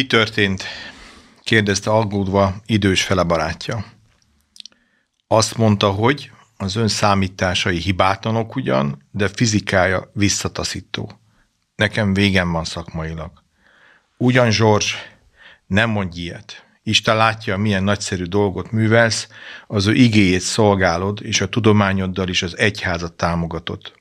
Mi történt? kérdezte aggódva idős fele barátja. Azt mondta, hogy az ön számításai hibátlanok ugyan, de fizikája visszataszító. Nekem végem van szakmailag. Ugyan, Zsors, nem mondj ilyet. Isten látja, milyen nagyszerű dolgot művelsz, az ő igéjét szolgálod, és a tudományoddal is az egyházat támogatod.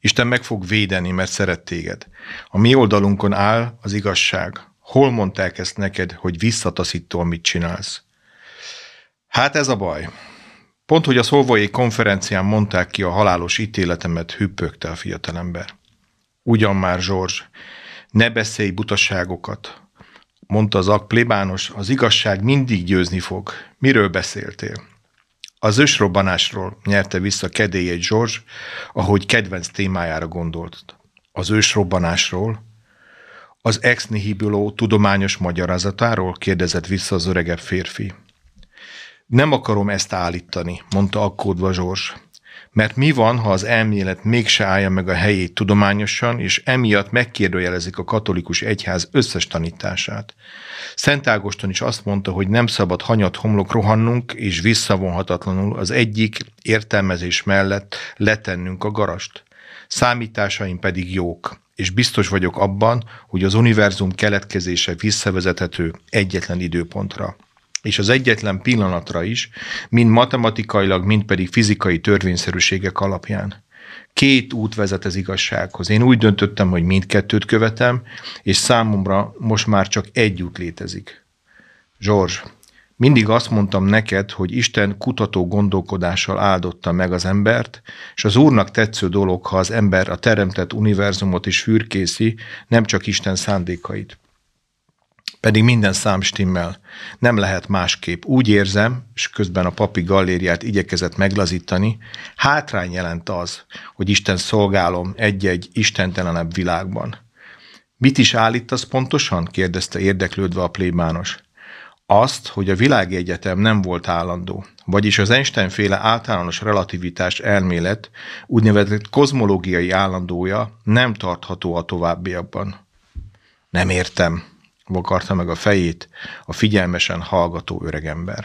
Isten meg fog védeni, mert szeret téged. A mi oldalunkon áll az igazság, Hol mondták ezt neked, hogy visszataszító, amit csinálsz? Hát ez a baj. Pont, hogy a szolvai konferencián mondták ki a halálos ítéletemet, hüppögte a fiatalember. Ugyan már, Zsorzs, ne beszélj butaságokat, mondta az ak plébános, az igazság mindig győzni fog. Miről beszéltél? Az ősrobbanásról nyerte vissza kedélyét Zsorzs, ahogy kedvenc témájára gondolt. Az ősrobbanásról, az ex nihibuló tudományos magyarázatáról kérdezett vissza az öregebb férfi. Nem akarom ezt állítani, mondta akkódva Zsors. Mert mi van, ha az elmélet mégse állja meg a helyét tudományosan, és emiatt megkérdőjelezik a katolikus egyház összes tanítását? Szent Ágoston is azt mondta, hogy nem szabad hanyat homlok rohannunk, és visszavonhatatlanul az egyik értelmezés mellett letennünk a garast. Számításaim pedig jók és biztos vagyok abban, hogy az univerzum keletkezése visszavezethető egyetlen időpontra és az egyetlen pillanatra is, mind matematikailag, mind pedig fizikai törvényszerűségek alapján. Két út vezet az igazsághoz. Én úgy döntöttem, hogy mindkettőt követem, és számomra most már csak egy út létezik. George, mindig azt mondtam neked, hogy Isten kutató gondolkodással áldotta meg az embert, és az Úrnak tetsző dolog, ha az ember a teremtett univerzumot is fürkészi, nem csak Isten szándékait. Pedig minden szám stimmel. Nem lehet másképp. Úgy érzem, és közben a papi galériát igyekezett meglazítani, hátrány jelent az, hogy Isten szolgálom egy-egy istentelenebb világban. Mit is állítasz pontosan? kérdezte érdeklődve a plébános azt, hogy a világi egyetem nem volt állandó, vagyis az Einstein-féle általános relativitás elmélet úgynevezett kozmológiai állandója nem tartható a továbbiakban. Nem értem, vakarta meg a fejét a figyelmesen hallgató öregember.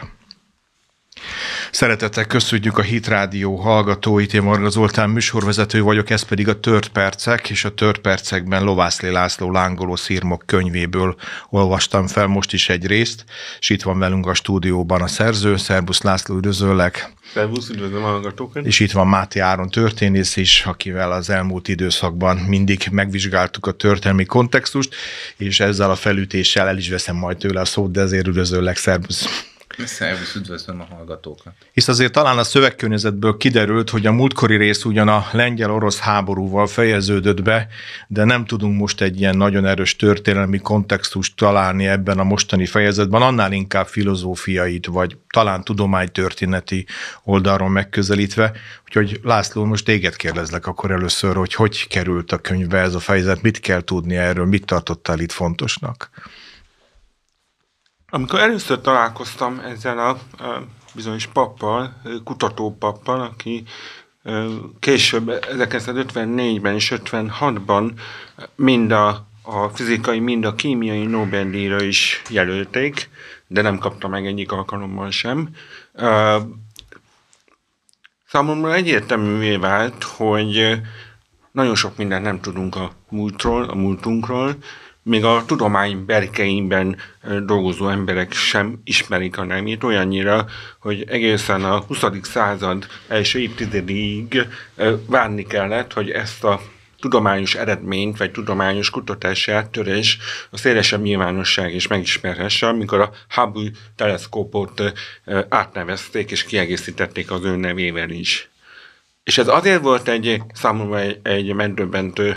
Szeretettel köszönjük a Rádió hallgatóit, én Marga Zoltán műsorvezető vagyok, ez pedig a Tört Percek, és a Tört Percekben Lovászli László lángoló szírmok könyvéből olvastam fel most is egy részt, és itt van velünk a stúdióban a szerző, Szerbusz László, üdvözöllek! Szerbusz, üdvözlöm a hallgatókat! És itt van Máté Áron történész is, akivel az elmúlt időszakban mindig megvizsgáltuk a történelmi kontextust, és ezzel a felütéssel el is veszem majd tőle a szót, de ezért üdvözöllek, Szerbusz. Szervusz, üdvözlöm a hallgatókat. Hisz azért talán a szövegkörnyezetből kiderült, hogy a múltkori rész ugyan a lengyel-orosz háborúval fejeződött be, de nem tudunk most egy ilyen nagyon erős történelmi kontextust találni ebben a mostani fejezetben, annál inkább filozófiait, vagy talán tudománytörténeti oldalról megközelítve. Úgyhogy László, most téged kérdezlek akkor először, hogy hogy került a könyvbe ez a fejezet, mit kell tudni erről, mit tartottál itt fontosnak? Amikor először találkoztam ezzel a, a bizonyos pappal, kutatópappal, aki később 1954-ben és 56-ban mind a, a fizikai, mind a kémiai Nobel-díjra is jelölték, de nem kapta meg egyik alkalommal sem. Számomra egyértelművé vált, hogy nagyon sok mindent nem tudunk a múltról, a múltunkról, még a tudomány berkeimben dolgozó emberek sem ismerik a nemét olyannyira, hogy egészen a 20. század első évtizedig várni kellett, hogy ezt a tudományos eredményt, vagy tudományos kutatási áttörés a szélesebb nyilvánosság is megismerhesse, amikor a Hubble teleszkópot átnevezték és kiegészítették az ő nevével is. És ez azért volt egy számomra egy, egy megdöbbentő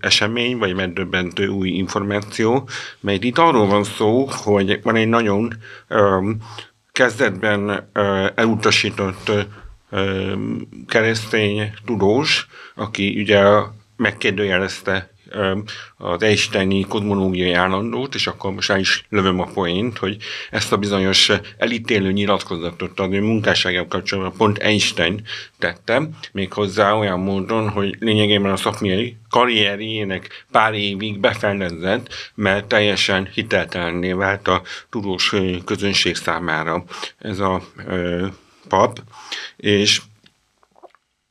esemény, vagy megdöbbentő új információ, mert itt arról van szó, hogy van egy nagyon um, kezdetben uh, elutasított um, keresztény tudós, aki ugye megkérdőjelezte az Einsteini kozmológiai állandót, és akkor most el is lövöm a poént, hogy ezt a bizonyos elítélő nyilatkozatot az ő munkásságával kapcsolatban pont Einstein tette, méghozzá olyan módon, hogy lényegében a szakmai karrierjének pár évig befelezett, mert teljesen hiteltelenné vált a tudós közönség számára ez a ö, pap, és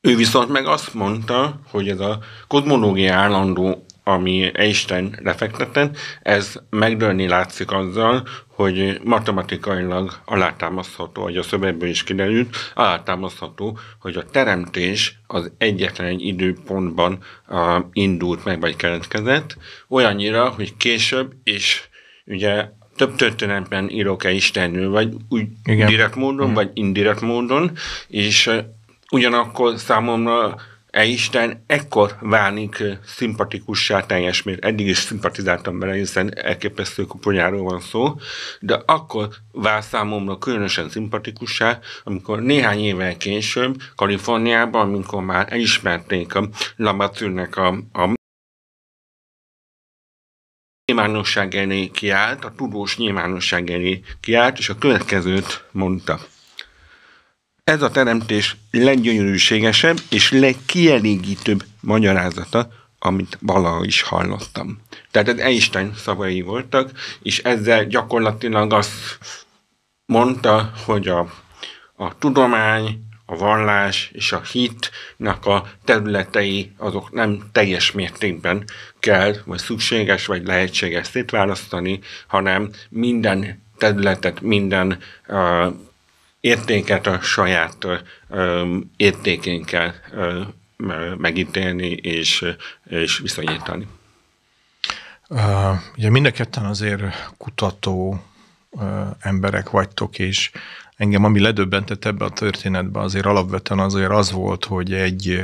ő viszont meg azt mondta, hogy ez a kozmológia állandó ami Einstein lefektetett, ez megdőlni látszik azzal, hogy matematikailag alátámasztható, hogy a szövegből is kiderült, alátámasztható, hogy a teremtés az egyetlen egy időpontban a, indult meg, vagy keletkezett, olyannyira, hogy később, és ugye több történetben írok-e Istennő, vagy úgy Igen. direkt módon, mm. vagy indirekt módon, és ugyanakkor számomra e Isten ekkor válik szimpatikussá teljes mér. Eddig is szimpatizáltam vele, hiszen elképesztő kuponyáról van szó, de akkor vál számomra különösen szimpatikussá, amikor néhány évvel később Kaliforniában, amikor már elismerték a Labatűnek a, a nyilvánosság elé kiállt, a tudós nyilvánosság elé kiállt, és a következőt mondta. Ez a teremtés leggyönyörűségesebb és legkielégítőbb magyarázata, amit valaha is hallottam. Tehát ez Einstein szavai voltak, és ezzel gyakorlatilag azt mondta, hogy a, a tudomány, a vallás és a hitnek a területei azok nem teljes mértékben kell, vagy szükséges, vagy lehetséges szétválasztani, hanem minden területet, minden uh, értéket a saját értékén kell megítélni és, és viszonyítani. Uh, ugye mind a ketten azért kutató uh, emberek vagytok, és engem ami ledöbbentett ebbe a történetbe azért alapvetően azért az volt, hogy egy,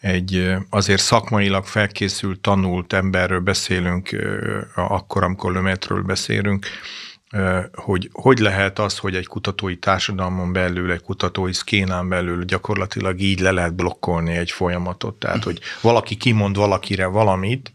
egy azért szakmailag felkészült, tanult emberről beszélünk, uh, akkor, amikor Lömetről beszélünk, hogy hogy lehet az, hogy egy kutatói társadalmon belül, egy kutatói szkénán belül gyakorlatilag így le lehet blokkolni egy folyamatot. Tehát, hogy valaki kimond valakire valamit,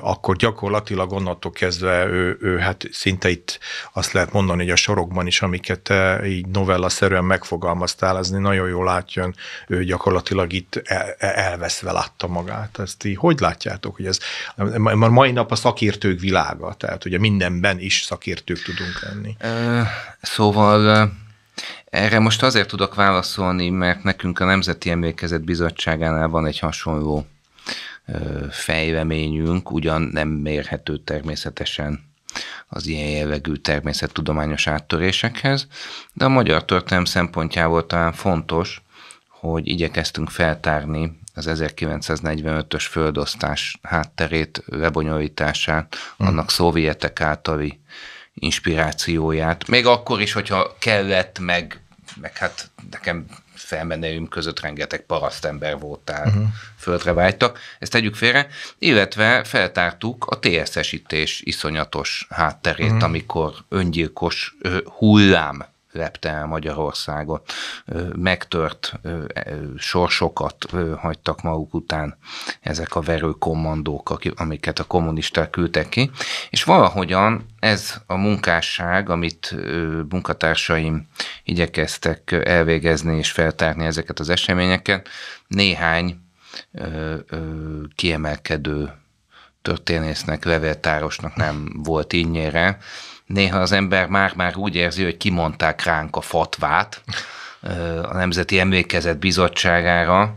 akkor gyakorlatilag onnantól kezdve ő, ő hát szinte itt azt lehet mondani, hogy a sorokban is, amiket te így novellaszerűen megfogalmaztál, az nagyon jól átjön, ő gyakorlatilag itt e, e, elveszve látta magát. Ezt így hogy látjátok, hogy ez már mai nap a szakértők világa, tehát ugye mindenben is szakértők tud tudunk lenni. Szóval erre most azért tudok válaszolni, mert nekünk a Nemzeti Emlékezet Bizottságánál van egy hasonló fejleményünk, ugyan nem mérhető természetesen az ilyen jellegű természettudományos áttörésekhez, de a magyar történelem szempontjából talán fontos, hogy igyekeztünk feltárni az 1945-ös földosztás hátterét, lebonyolítását, hm. annak szovjetek általi inspirációját. Még akkor is, hogyha kellett, meg, meg hát nekem felmenőim között rengeteg parasztember voltál, uh-huh. földre vágytak, ezt tegyük félre, illetve feltártuk a TSS-ítés iszonyatos hátterét, uh-huh. amikor öngyilkos hullám lepte el Magyarországot, megtört e, sorsokat hagytak maguk után ezek a verő kommandók, amiket a kommunisták küldtek ki, és valahogyan ez a munkásság, amit munkatársaim igyekeztek elvégezni és feltárni ezeket az eseményeket, néhány kiemelkedő történésznek, levéltárosnak nem volt innyire, néha az ember már-már úgy érzi, hogy kimondták ránk a fatvát a Nemzeti Emlékezet Bizottságára,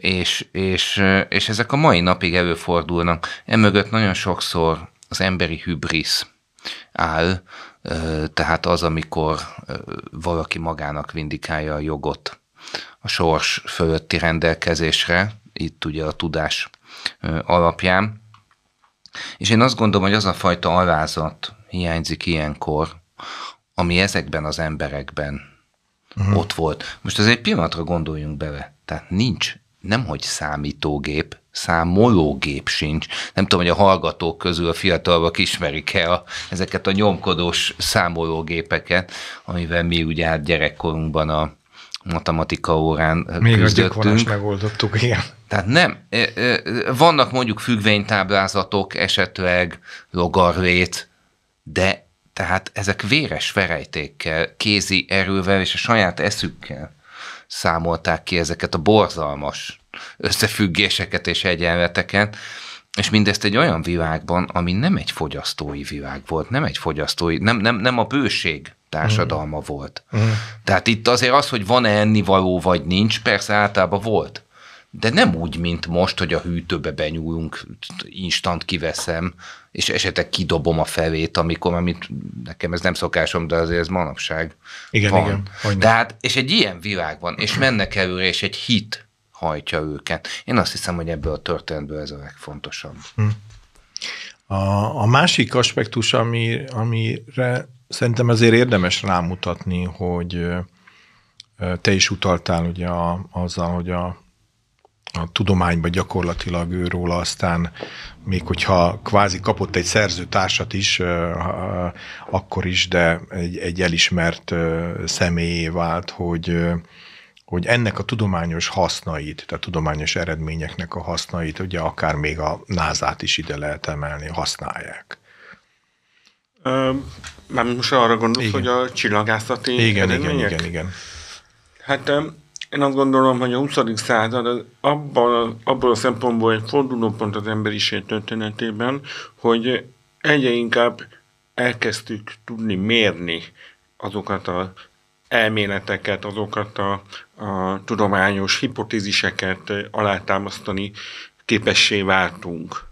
és, és, és ezek a mai napig előfordulnak. Emögött nagyon sokszor az emberi hübrisz áll, tehát az, amikor valaki magának vindikálja a jogot a sors fölötti rendelkezésre, itt ugye a tudás alapján. És én azt gondolom, hogy az a fajta alázat, hiányzik ilyenkor, ami ezekben az emberekben uh-huh. ott volt. Most azért pillanatra gondoljunk bele. Tehát nincs, nemhogy számítógép, számológép sincs. Nem tudom, hogy a hallgatók közül a fiatalok ismerik-e a, ezeket a nyomkodós számológépeket, amivel mi ugye hát gyerekkorunkban a matematika órán Még küzdöttünk. Még megoldottuk, igen. Tehát nem. Vannak mondjuk függvénytáblázatok, esetleg logarvét, de tehát ezek véres verejtékkel, kézi erővel és a saját eszükkel számolták ki ezeket a borzalmas összefüggéseket és egyenleteket, és mindezt egy olyan világban, ami nem egy fogyasztói világ volt, nem egy fogyasztói, nem, nem, nem a bőség társadalma mm. volt. Mm. Tehát itt azért az, hogy van-e ennivaló vagy nincs, persze általában volt de nem úgy, mint most, hogy a hűtőbe benyúlunk, instant kiveszem, és esetleg kidobom a felét, amikor, amit nekem ez nem szokásom, de azért ez manapság igen, van. Igen, igen. Tehát, és egy ilyen világ van, és mennek előre, és egy hit hajtja őket. Én azt hiszem, hogy ebből a történetből ez a legfontosabb. Hm. A, a másik aspektus, ami, amire szerintem azért érdemes rámutatni, hogy te is utaltál ugye a, azzal, hogy a a tudományban gyakorlatilag őról aztán, még hogyha kvázi kapott egy szerzőtársat is, akkor is, de egy, egy elismert személyé vált, hogy, hogy ennek a tudományos hasznait, tehát tudományos eredményeknek a hasznait, ugye akár még a názát is ide lehet emelni, használják. Már most arra gondolsz, igen. hogy a csillagászati igen, igen, igen, igen, igen. Hát én azt gondolom, hogy a 20. század az abban, abból a szempontból egy fordulópont az emberiség történetében, hogy egyre inkább elkezdtük tudni mérni azokat az elméleteket, azokat a, a tudományos hipotéziseket alátámasztani képessé váltunk.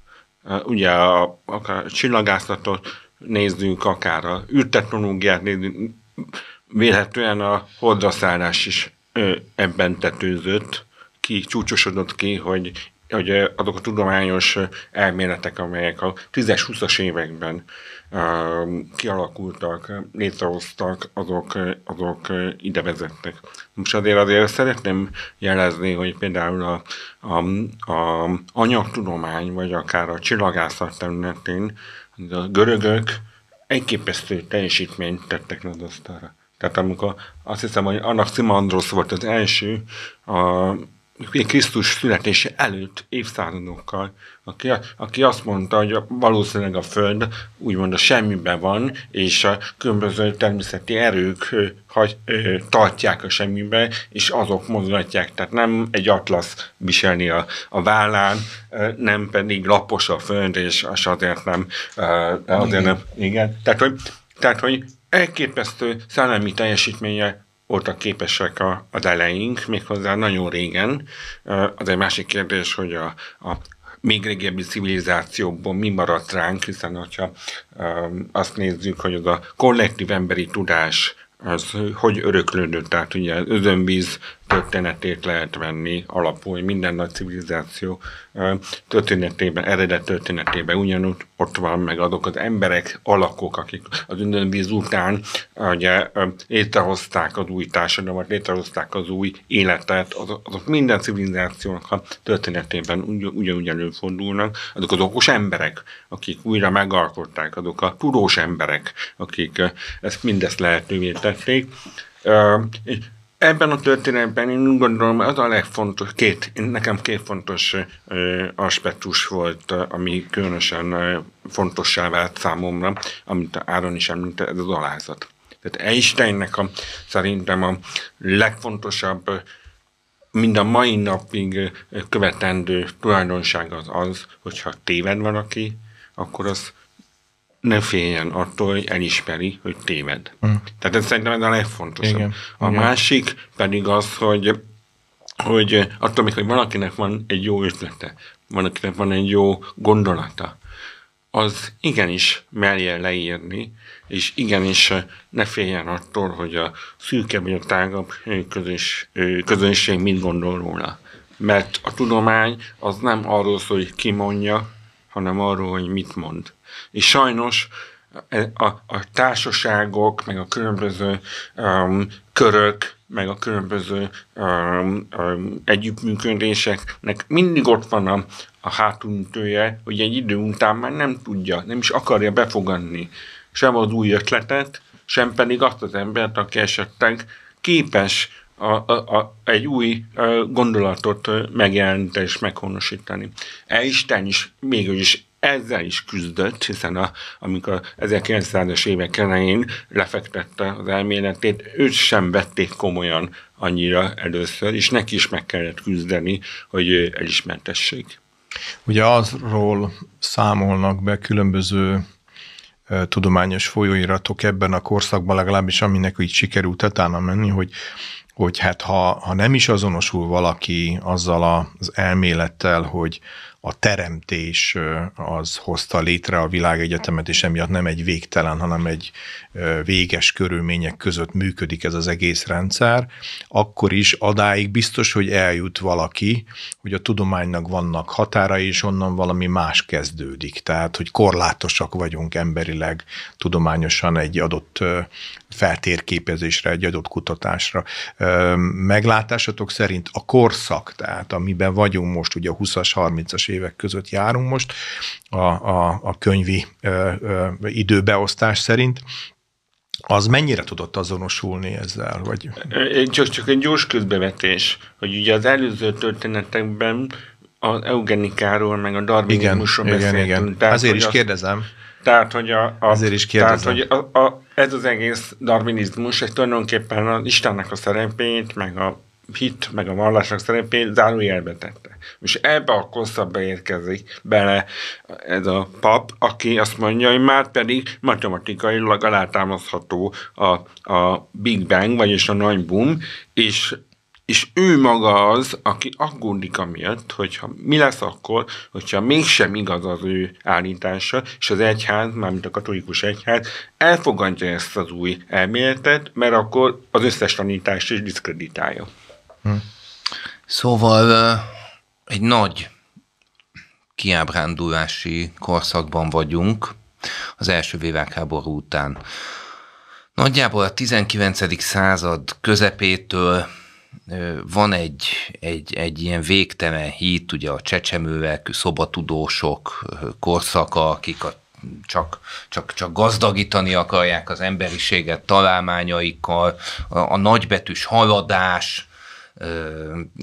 Uh, ugye a, a csillagászatot nézzünk, akár a űrtechnológiát nézzünk, véletlenül a hordaszállás is ebben tetőzött, ki csúcsosodott ki, hogy hogy azok a tudományos elméletek, amelyek a 10-20-as években kialakultak, létrehoztak, azok, azok ide vezettek. Most azért azért szeretném jelezni, hogy például a, a, a anyagtudomány, vagy akár a csillagászat területén a görögök képesztő teljesítményt tettek az asztalra tehát amikor azt hiszem, hogy Szimandrosz volt az első, a Krisztus születése előtt évszázadokkal, aki, aki azt mondta, hogy valószínűleg a Föld úgymond a semmiben van, és a különböző természeti erők hagy, ö, tartják a semmibe, és azok mozgatják. Tehát nem egy atlasz viselni a, a vállán, ö, nem pedig lapos a Föld, és, és azért nem, ö, azért igen. nem, igen. Tehát, hogy tehát, hogy elképesztő szellemi teljesítménye voltak képesek a, a deleink, méghozzá nagyon régen. Az egy másik kérdés, hogy a, a még régebbi civilizációkból mi maradt ránk, hiszen ha azt nézzük, hogy az a kollektív emberi tudás az hogy öröklődött, tehát ugye az özönvíz történetét lehet venni alapul, minden nagy civilizáció történetében, eredet történetében ugyanúgy ott van meg azok az emberek, alakok, akik az ündönvíz után ugye, létrehozták az új társadalmat, létrehozták az új életet, azok, azok minden civilizációnak a történetében ugyanúgy előfordulnak, azok az okos emberek, akik újra megalkották, azok a tudós emberek, akik ezt mindezt lehetővé tették. Uh, Ebben a történetben én úgy gondolom, az a legfontos, két, nekem két fontos ö, aspektus volt, ami különösen ö, fontossá vált számomra, amit Áron is említett, ez az alázat. Tehát Einsteinnek a, szerintem a legfontosabb, mind a mai napig követendő tulajdonság az az, hogyha téved valaki, akkor az ne féljen attól, hogy elismeri, hogy téved. Mm. Tehát ez szerintem ez a legfontosabb. Igen. A Igen. másik pedig az, hogy hogy attól hogy valakinek van egy jó ötlete, valakinek van egy jó gondolata, az igenis merje leírni, és igenis ne féljen attól, hogy a szűkebb vagy a tágabb közös, közönség mit gondol róla. Mert a tudomány az nem arról szól, hogy ki mondja, hanem arról, hogy mit mond. És sajnos e, a, a társaságok, meg a különböző um, körök, meg a különböző um, um, együttműködéseknek mindig ott van a, a hátulütője, hogy egy idő után már nem tudja, nem is akarja befogadni sem az új ötletet, sem pedig azt az embert, aki esetleg képes a, a, a, egy új gondolatot megjelenteni és meghonosítani. E Isten is mégis ezzel is küzdött, hiszen a, amikor 1900-as évek elején lefektette az elméletét, őt sem vették komolyan annyira először, és neki is meg kellett küzdeni, hogy elismertessék. Ugye azról számolnak be különböző tudományos folyóiratok ebben a korszakban legalábbis, aminek így sikerült utána menni, hogy, hogy hát ha, ha nem is azonosul valaki azzal az elmélettel, hogy a teremtés az hozta létre a világegyetemet, és emiatt nem egy végtelen, hanem egy véges körülmények között működik ez az egész rendszer, akkor is adáig biztos, hogy eljut valaki, hogy a tudománynak vannak határai, és onnan valami más kezdődik. Tehát, hogy korlátosak vagyunk emberileg, tudományosan egy adott feltérképezésre, egy adott kutatásra. Meglátásatok szerint a korszak, tehát amiben vagyunk most, ugye a 20-as, 30-as évek között járunk most a, a, a könyvi ö, ö, időbeosztás szerint az mennyire tudott azonosulni ezzel? Vagy? Csak, csak egy gyors közbevetés, hogy ugye az előző történetekben az eugenikáról, meg a darwinizmusról beszéltünk. Igen, igen. Tehát, Azért is kérdezem. Az, tehát, hogy, a, a, Azért is kérdezem. tehát, hogy a, a, ez az egész darwinizmus, ez tulajdonképpen az Istennek a szerepét, meg a hit, meg a vallásnak szerepét zárójelbe tette. És ebbe a kosszabba érkezik bele ez a pap, aki azt mondja, hogy már pedig matematikailag alátámaszható a, a Big Bang, vagyis a nagy boom, és és ő maga az, aki aggódik amiatt, hogyha mi lesz akkor, hogyha mégsem igaz az ő állítása, és az egyház, mármint a katolikus egyház, elfogadja ezt az új elméletet, mert akkor az összes tanítást is diszkreditálja. Hm. Szóval egy nagy kiábrándulási korszakban vagyunk az első világháború után. Nagyjából a 19. század közepétől van egy, egy, egy ilyen végtelen hit, ugye a csecsemőek, szobatudósok korszaka, akik a csak, csak, csak gazdagítani akarják az emberiséget találmányaikkal, a, a nagybetűs haladás,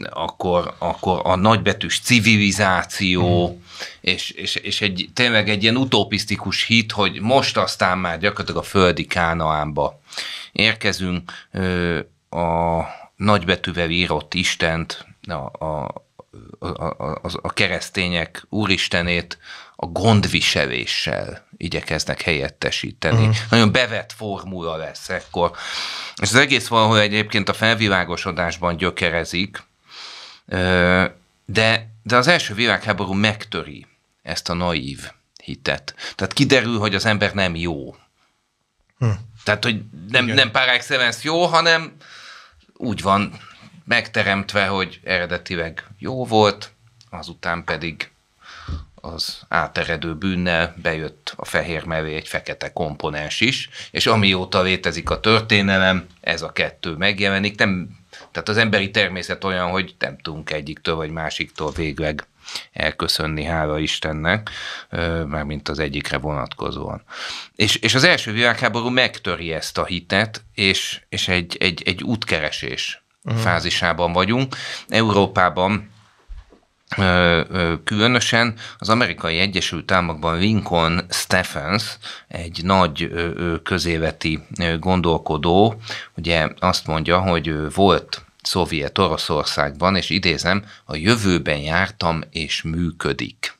akkor, akkor a nagybetűs civilizáció, mm. és, és, és egy, tényleg egy ilyen utopisztikus hit, hogy most aztán már gyakorlatilag a földi Kánaánba érkezünk, a nagybetűvel írott Istent, a, a, a, a, a keresztények úristenét, a gondviseléssel igyekeznek helyettesíteni. Uh-huh. Nagyon bevett formula lesz ekkor. És az egész valahol egyébként a felvilágosodásban gyökerezik, de, de az első világháború megtöri ezt a naív hitet. Tehát kiderül, hogy az ember nem jó. Hm. Tehát, hogy nem, nem par excellence jó, hanem úgy van megteremtve, hogy eredetileg jó volt, azután pedig az áteredő bűnnel bejött a fehér mellé egy fekete komponens is, és amióta létezik a történelem, ez a kettő megjelenik. Nem, tehát az emberi természet olyan, hogy nem tudunk egyiktől vagy másiktól végleg elköszönni, hála Istennek, mármint az egyikre vonatkozóan. És, és az első világháború megtöri ezt a hitet, és, és egy, egy, egy útkeresés uh-huh. fázisában vagyunk. Európában Különösen az amerikai Egyesült Államokban Lincoln Stephens, egy nagy közéveti gondolkodó, ugye azt mondja, hogy volt szovjet Oroszországban, és idézem, a jövőben jártam és működik.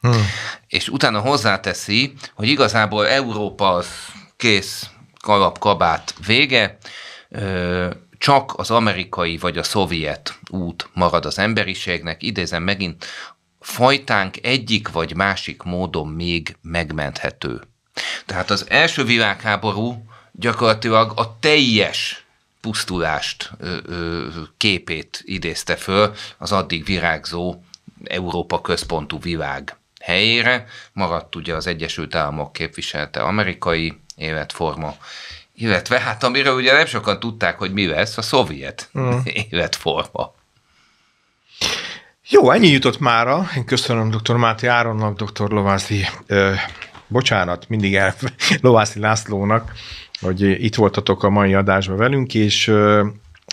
Hmm. És utána hozzáteszi, hogy igazából Európa az kész kalap kabát vége, csak az amerikai vagy a szovjet út marad az emberiségnek, idézem megint, fajtánk egyik vagy másik módon még megmenthető. Tehát az első világháború gyakorlatilag a teljes pusztulást ö, ö, képét idézte föl az addig virágzó Európa központú világ helyére. Maradt ugye az Egyesült Államok képviselte amerikai életforma, illetve hát amiről ugye nem sokan tudták, hogy mi lesz, a szovjet uh-huh. életforma. Jó, ennyi jutott mára. Én köszönöm dr. Máté Áronnak, dr. Lovászi, ö, bocsánat, mindig el, Lovászi Lászlónak, hogy itt voltatok a mai adásban velünk, és ö,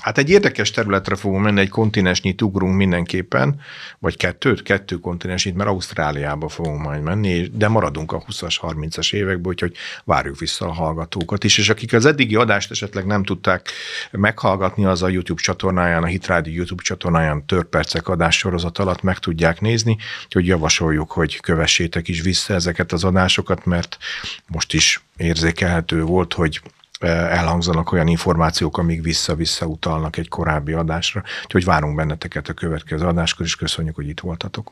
Hát egy érdekes területre fogunk menni, egy kontinensnyit ugrunk mindenképpen, vagy kettőt, kettő kontinensnyit, mert Ausztráliába fogunk majd menni, de maradunk a 20-as, 30-as évekből, úgyhogy várjuk vissza a hallgatókat is, és akik az eddigi adást esetleg nem tudták meghallgatni, az a YouTube csatornáján, a Hitrádi YouTube csatornáján tör adás sorozat alatt meg tudják nézni, úgyhogy javasoljuk, hogy kövessétek is vissza ezeket az adásokat, mert most is érzékelhető volt, hogy elhangzanak olyan információk, amik vissza-vissza utalnak egy korábbi adásra. Úgyhogy várunk benneteket a következő adáskor, és köszönjük, hogy itt voltatok.